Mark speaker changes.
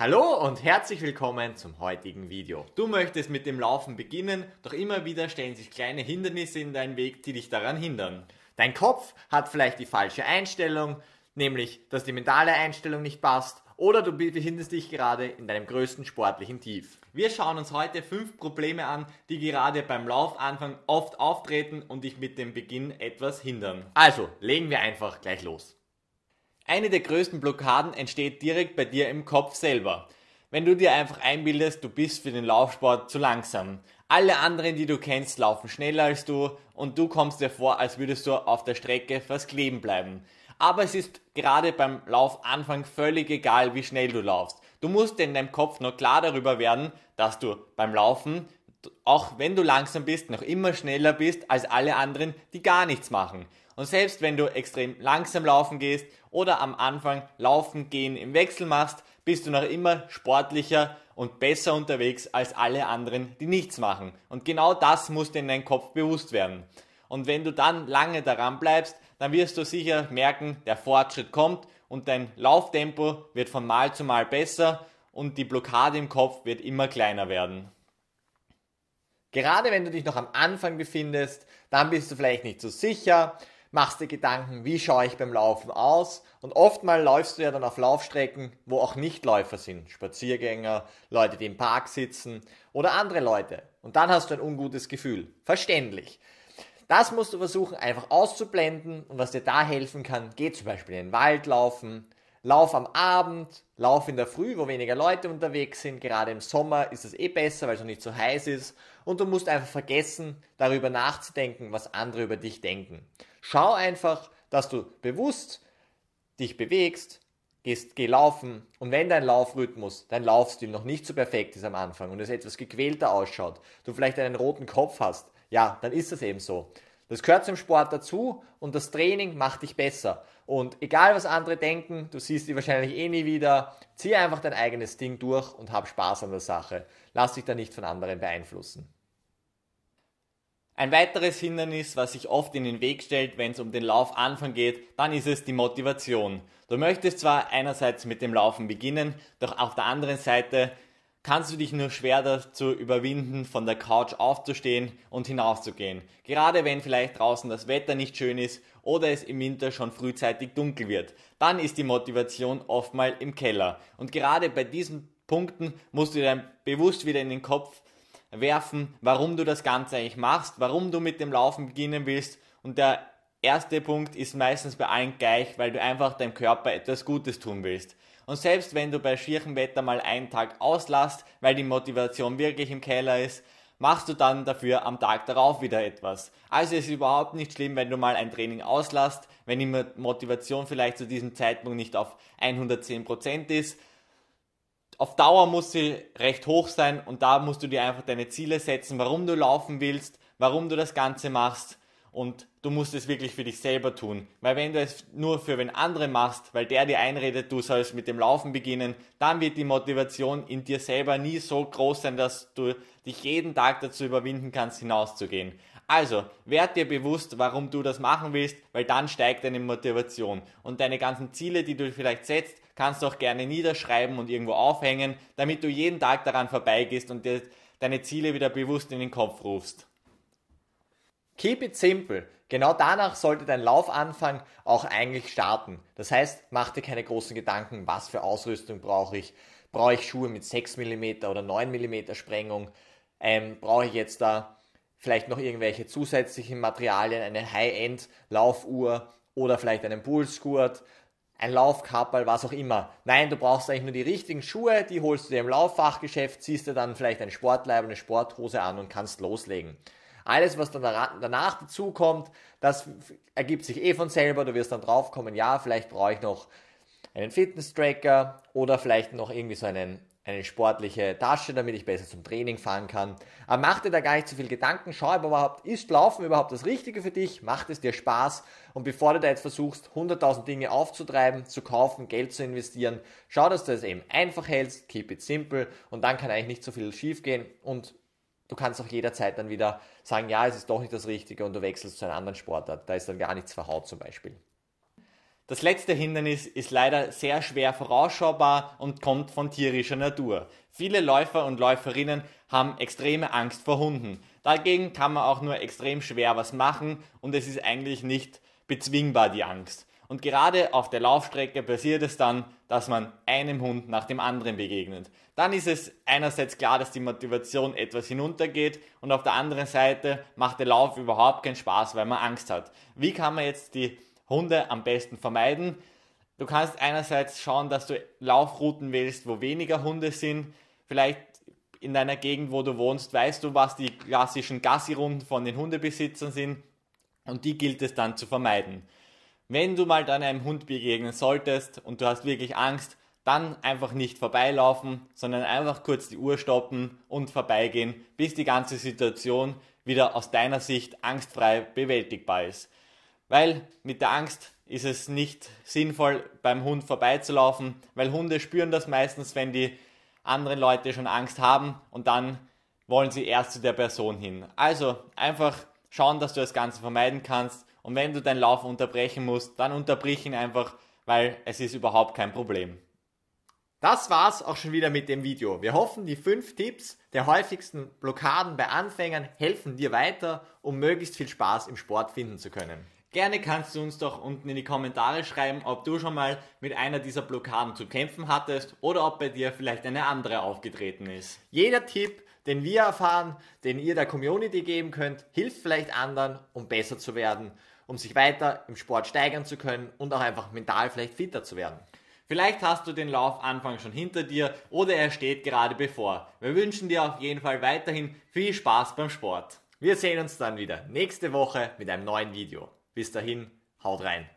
Speaker 1: Hallo und herzlich willkommen zum heutigen Video. Du möchtest mit dem Laufen beginnen, doch immer wieder stellen sich kleine Hindernisse in deinen Weg, die dich daran hindern. Dein Kopf hat vielleicht die falsche Einstellung, nämlich dass die mentale Einstellung nicht passt, oder du befindest dich gerade in deinem größten sportlichen Tief. Wir schauen uns heute fünf Probleme an, die gerade beim Laufanfang oft auftreten und dich mit dem Beginn etwas hindern. Also legen wir einfach gleich los. Eine der größten Blockaden entsteht direkt bei dir im Kopf selber. Wenn du dir einfach einbildest, du bist für den Laufsport zu langsam. Alle anderen, die du kennst, laufen schneller als du und du kommst dir vor, als würdest du auf der Strecke fast kleben bleiben. Aber es ist gerade beim Laufanfang völlig egal, wie schnell du laufst. Du musst in deinem Kopf nur klar darüber werden, dass du beim Laufen auch wenn du langsam bist, noch immer schneller bist als alle anderen, die gar nichts machen. Und selbst wenn du extrem langsam laufen gehst oder am Anfang laufen gehen im Wechsel machst, bist du noch immer sportlicher und besser unterwegs als alle anderen, die nichts machen. Und genau das muss dir in deinem Kopf bewusst werden. Und wenn du dann lange daran bleibst, dann wirst du sicher merken, der Fortschritt kommt und dein Lauftempo wird von Mal zu Mal besser und die Blockade im Kopf wird immer kleiner werden. Gerade wenn du dich noch am Anfang befindest, dann bist du vielleicht nicht so sicher, machst dir Gedanken, wie schaue ich beim Laufen aus? Und oftmal läufst du ja dann auf Laufstrecken, wo auch Nichtläufer sind, Spaziergänger, Leute, die im Park sitzen oder andere Leute. Und dann hast du ein ungutes Gefühl. Verständlich. Das musst du versuchen einfach auszublenden und was dir da helfen kann, geh zum Beispiel in den Wald laufen, Lauf am Abend, Lauf in der Früh, wo weniger Leute unterwegs sind. Gerade im Sommer ist es eh besser, weil es noch nicht so heiß ist. Und du musst einfach vergessen, darüber nachzudenken, was andere über dich denken. Schau einfach, dass du bewusst dich bewegst, gehst, geh laufen und wenn dein Laufrhythmus, dein Laufstil noch nicht so perfekt ist am Anfang und es etwas gequälter ausschaut, du vielleicht einen roten Kopf hast, ja, dann ist das eben so. Das gehört zum Sport dazu und das Training macht dich besser. Und egal was andere denken, du siehst die wahrscheinlich eh nie wieder. Zieh einfach dein eigenes Ding durch und hab Spaß an der Sache. Lass dich da nicht von anderen beeinflussen. Ein weiteres Hindernis, was sich oft in den Weg stellt, wenn es um den Laufanfang geht, dann ist es die Motivation. Du möchtest zwar einerseits mit dem Laufen beginnen, doch auf der anderen Seite kannst du dich nur schwer dazu überwinden, von der Couch aufzustehen und hinauszugehen. Gerade wenn vielleicht draußen das Wetter nicht schön ist oder es im Winter schon frühzeitig dunkel wird. Dann ist die Motivation oftmals im Keller. Und gerade bei diesen Punkten musst du dir dann bewusst wieder in den Kopf werfen, warum du das Ganze eigentlich machst, warum du mit dem Laufen beginnen willst. Und der erste Punkt ist meistens bei allen gleich, weil du einfach deinem Körper etwas Gutes tun willst. Und selbst wenn du bei schwierigem Wetter mal einen Tag auslasst, weil die Motivation wirklich im Keller ist, machst du dann dafür am Tag darauf wieder etwas. Also ist es überhaupt nicht schlimm, wenn du mal ein Training auslasst, wenn die Motivation vielleicht zu diesem Zeitpunkt nicht auf 110% ist. Auf Dauer muss sie recht hoch sein und da musst du dir einfach deine Ziele setzen, warum du laufen willst, warum du das Ganze machst und du musst es wirklich für dich selber tun. Weil wenn du es nur für wen anderen machst, weil der dir einredet, du sollst mit dem Laufen beginnen, dann wird die Motivation in dir selber nie so groß sein, dass du dich jeden Tag dazu überwinden kannst, hinauszugehen. Also, werd dir bewusst, warum du das machen willst, weil dann steigt deine Motivation. Und deine ganzen Ziele, die du vielleicht setzt, kannst du auch gerne niederschreiben und irgendwo aufhängen, damit du jeden Tag daran vorbeigehst und dir deine Ziele wieder bewusst in den Kopf rufst. Keep it simple. Genau danach sollte dein Laufanfang auch eigentlich starten. Das heißt, mach dir keine großen Gedanken, was für Ausrüstung brauche ich. Brauche ich Schuhe mit 6 mm oder 9 mm Sprengung? Ähm, brauche ich jetzt da vielleicht noch irgendwelche zusätzlichen Materialien, eine High-End-Laufuhr oder vielleicht einen Bullsgurt, ein Laufkappel, was auch immer. Nein, du brauchst eigentlich nur die richtigen Schuhe, die holst du dir im Lauffachgeschäft, ziehst dir dann vielleicht ein Sportleib, eine Sporthose an und kannst loslegen. Alles, was dann danach dazukommt, das ergibt sich eh von selber. Du wirst dann drauf kommen, ja, vielleicht brauche ich noch einen Fitness-Tracker oder vielleicht noch irgendwie so einen, eine sportliche Tasche, damit ich besser zum Training fahren kann. Aber mach dir da gar nicht zu so viel Gedanken. Schau überhaupt, ist Laufen überhaupt das Richtige für dich? Macht es dir Spaß? Und bevor du da jetzt versuchst, 100.000 Dinge aufzutreiben, zu kaufen, Geld zu investieren, schau, dass du es eben einfach hältst, keep it simple und dann kann eigentlich nicht so viel schiefgehen und du kannst auch jederzeit dann wieder sagen, ja, es ist doch nicht das Richtige und du wechselst zu einem anderen Sportart. Da ist dann gar nichts verhaut zum Beispiel. Das letzte Hindernis ist leider sehr schwer vorausschaubar und kommt von tierischer Natur. Viele Läufer und Läuferinnen haben extreme Angst vor Hunden. Dagegen kann man auch nur extrem schwer was machen und es ist eigentlich nicht bezwingbar, die Angst. Und gerade auf der Laufstrecke passiert es dann, dass man einem Hund nach dem anderen begegnet. Dann ist es einerseits klar, dass die Motivation etwas hinuntergeht und auf der anderen Seite macht der Lauf überhaupt keinen Spaß, weil man Angst hat. Wie kann man jetzt die Hunde am besten vermeiden? Du kannst einerseits schauen, dass du Laufrouten wählst, wo weniger Hunde sind. Vielleicht in deiner Gegend, wo du wohnst, weißt du, was die klassischen Gassi-Runden von den Hundebesitzern sind und die gilt es dann zu vermeiden. Wenn du mal dann einem Hund begegnen solltest und du hast wirklich Angst, dann einfach nicht vorbeilaufen, sondern einfach kurz die Uhr stoppen und vorbeigehen, bis die ganze Situation wieder aus deiner Sicht angstfrei bewältigbar ist. Weil mit der Angst ist es nicht sinnvoll, beim Hund vorbeizulaufen, weil Hunde spüren das meistens, wenn die anderen Leute schon Angst haben und dann wollen sie erst zu der Person hin. Also einfach schauen, dass du das Ganze vermeiden kannst und wenn du deinen Lauf unterbrechen musst, dann unterbrich ihn einfach, weil es ist überhaupt kein Problem. Das war's auch schon wieder mit dem Video. Wir hoffen, die fünf Tipps der häufigsten Blockaden bei Anfängern helfen dir weiter, um möglichst viel Spaß im Sport finden zu können. Gerne kannst du uns doch unten in die Kommentare schreiben, ob du schon mal mit einer dieser Blockaden zu kämpfen hattest oder ob bei dir vielleicht eine andere aufgetreten ist. Jeder Tipp, den wir erfahren, den ihr der Community geben könnt, hilft vielleicht anderen, um besser zu werden um sich weiter im Sport steigern zu können und auch einfach mental vielleicht fitter zu werden. Vielleicht hast du den Laufanfang schon hinter dir oder er steht gerade bevor. Wir wünschen dir auf jeden Fall weiterhin viel Spaß beim Sport. Wir sehen uns dann wieder nächste Woche mit einem neuen Video. Bis dahin, haut rein!